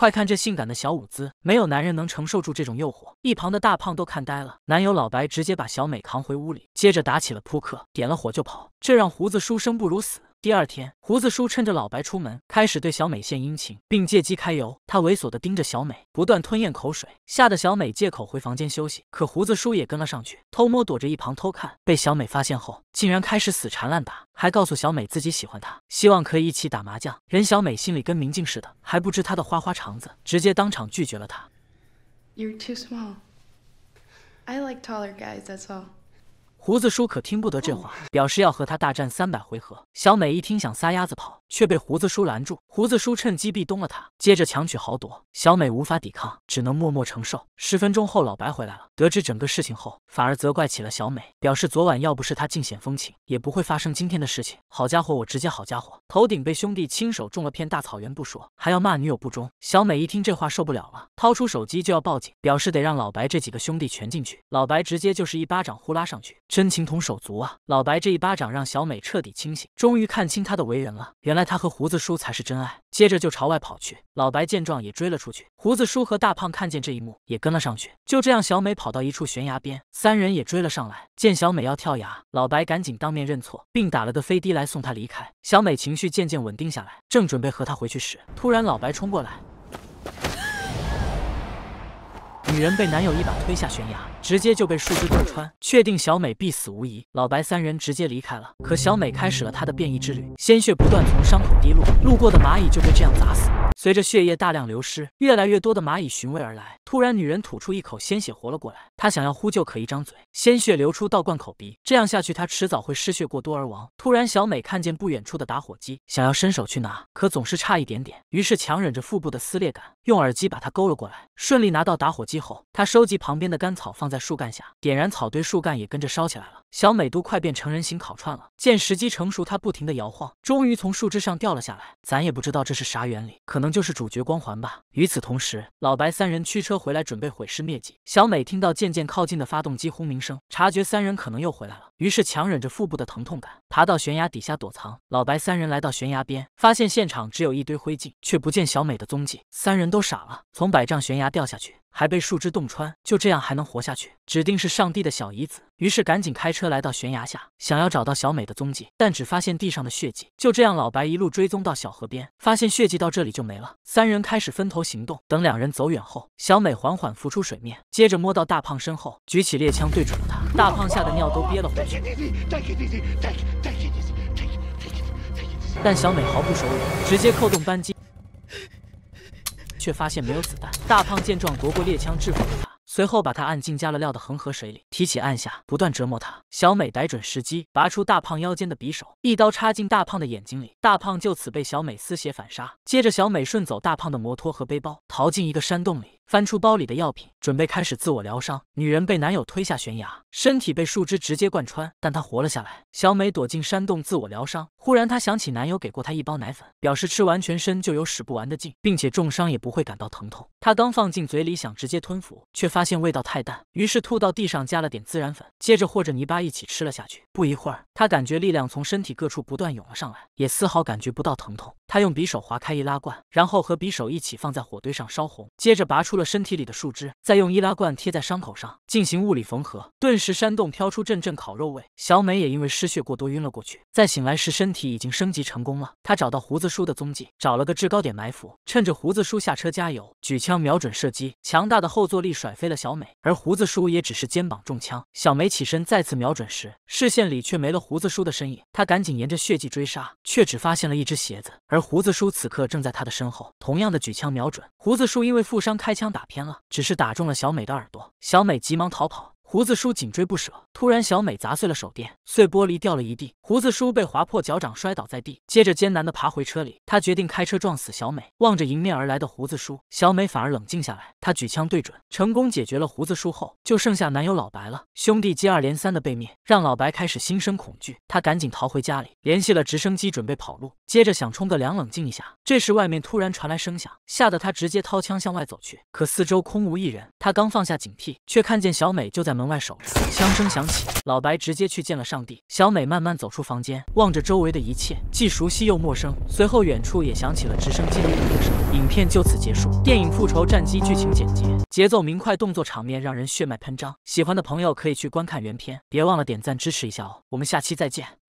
快看这性感的小舞姿，没有男人能承受住这种诱惑。一旁的大胖都看呆了，男友老白直接把小美扛回屋里，接着打起了扑克，点了火就跑，这让胡子叔生不如死。第二天，胡子叔趁着老白出门，开始对小美献殷勤，并借机揩油。他猥琐的盯着小美，不断吞咽口水，吓得小美借口回房间休息。可胡子叔也跟了上去，偷摸躲着一旁偷看。被小美发现后，竟然开始死缠烂打，还告诉小美自己喜欢她，希望可以一起打麻将。任小美心里跟明镜似的，还不知他的花花肠子，直接当场拒绝了他。胡子叔可听不得这话，表示要和他大战三百回合。小美一听，想撒丫子跑。却被胡子叔拦住，胡子叔趁机壁咚了他，接着强取豪夺，小美无法抵抗，只能默默承受。十分钟后，老白回来了，得知整个事情后，反而责怪起了小美，表示昨晚要不是他尽显风情，也不会发生今天的事情。好家伙，我直接好家伙，头顶被兄弟亲手种了片大草原不说，还要骂女友不忠。小美一听这话受不了了，掏出手机就要报警，表示得让老白这几个兄弟全进去。老白直接就是一巴掌呼拉上去，真情同手足啊！老白这一巴掌让小美彻底清醒，终于看清他的为人了，原来。他和胡子叔才是真爱。接着就朝外跑去，老白见状也追了出去。胡子叔和大胖看见这一幕也跟了上去。就这样，小美跑到一处悬崖边，三人也追了上来。见小美要跳崖，老白赶紧当面认错，并打了个飞的来送她离开。小美情绪渐渐稳定下来，正准备和他回去时，突然老白冲过来。女人被男友一把推下悬崖，直接就被树枝洞穿，确定小美必死无疑。老白三人直接离开了。可小美开始了她的变异之旅，鲜血不断从伤口滴落，路过的蚂蚁就被这样砸死。随着血液大量流失，越来越多的蚂蚁寻味而来。突然，女人吐出一口鲜血，活了过来。她想要呼救，可一张嘴，鲜血流出，倒灌口鼻。这样下去，她迟早会失血过多而亡。突然，小美看见不远处的打火机，想要伸手去拿，可总是差一点点。于是强忍着腹部的撕裂感，用耳机把它勾了过来。顺利拿到打火机后，他收集旁边的干草放在树干下，点燃草堆，树干也跟着烧起来了。小美都快变成人形烤串了，见时机成熟，她不停地摇晃，终于从树枝上掉了下来。咱也不知道这是啥原理，可能就是主角光环吧。与此同时，老白三人驱车回来，准备毁尸灭迹。小美听到渐渐靠近的发动机轰鸣声，察觉三人可能又回来了，于是强忍着腹部的疼痛感，爬到悬崖底下躲藏。老白三人来到悬崖边，发现现场只有一堆灰烬，却不见小美的踪迹，三人都傻了。从百丈悬崖掉下去。还被树枝洞穿，就这样还能活下去，指定是上帝的小姨子。于是赶紧开车来到悬崖下，想要找到小美的踪迹，但只发现地上的血迹。就这样，老白一路追踪到小河边，发现血迹到这里就没了。三人开始分头行动。等两人走远后，小美缓缓浮出水面，接着摸到大胖身后，举起猎枪对准了他。大胖吓得尿都憋了回去，但小美毫不手软，直接扣动扳机。却发现没有子弹，大胖见状夺过猎枪制服了他，随后把他按进加了料的恒河水里，提起按下，不断折磨他。小美逮准时机，拔出大胖腰间的匕首，一刀插进大胖的眼睛里，大胖就此被小美撕血反杀。接着，小美顺走大胖的摩托和背包，逃进一个山洞里。翻出包里的药品，准备开始自我疗伤。女人被男友推下悬崖，身体被树枝直接贯穿，但她活了下来。小美躲进山洞自我疗伤，忽然她想起男友给过她一包奶粉，表示吃完全身就有使不完的劲，并且重伤也不会感到疼痛。她刚放进嘴里想直接吞服，却发现味道太淡，于是吐到地上，加了点孜然粉，接着和着泥巴一起吃了下去。不一会儿，她感觉力量从身体各处不断涌了上来，也丝毫感觉不到疼痛。她用匕首划开易拉罐，然后和匕首一起放在火堆上烧红，接着拔出了。身体里的树枝，再用易拉罐贴在伤口上进行物理缝合。顿时山洞飘出阵阵烤肉味。小美也因为失血过多晕了过去。在醒来时，身体已经升级成功了。她找到胡子叔的踪迹，找了个制高点埋伏，趁着胡子叔下车加油，举枪瞄准射击。强大的后坐力甩飞了小美，而胡子叔也只是肩膀中枪。小梅起身再次瞄准时，视线里却没了胡子叔的身影。她赶紧沿着血迹追杀，却只发现了一只鞋子。而胡子叔此刻正在他的身后，同样的举枪瞄准。胡子叔因为负伤开枪。枪打偏了，只是打中了小美的耳朵，小美急忙逃跑。胡子叔紧追不舍，突然小美砸碎了手电，碎玻璃掉了一地，胡子叔被划破脚掌，摔倒在地，接着艰难地爬回车里。他决定开车撞死小美。望着迎面而来的胡子叔，小美反而冷静下来，她举枪对准，成功解决了胡子叔后，就剩下男友老白了。兄弟接二连三的被灭，让老白开始心生恐惧，他赶紧逃回家里，联系了直升机准备跑路，接着想冲个凉冷静一下。这时外面突然传来声响，吓得他直接掏枪向外走去，可四周空无一人，他刚放下警惕，却看见小美就在。门外守着，枪声响起，老白直接去见了上帝。小美慢慢走出房间，望着周围的一切，既熟悉又陌生。随后，远处也响起了直升机的鸣声。影片就此结束。电影《复仇战机》剧情简洁，节奏明快，动作场面让人血脉喷张。喜欢的朋友可以去观看原片，别忘了点赞支持一下哦。我们下期再见。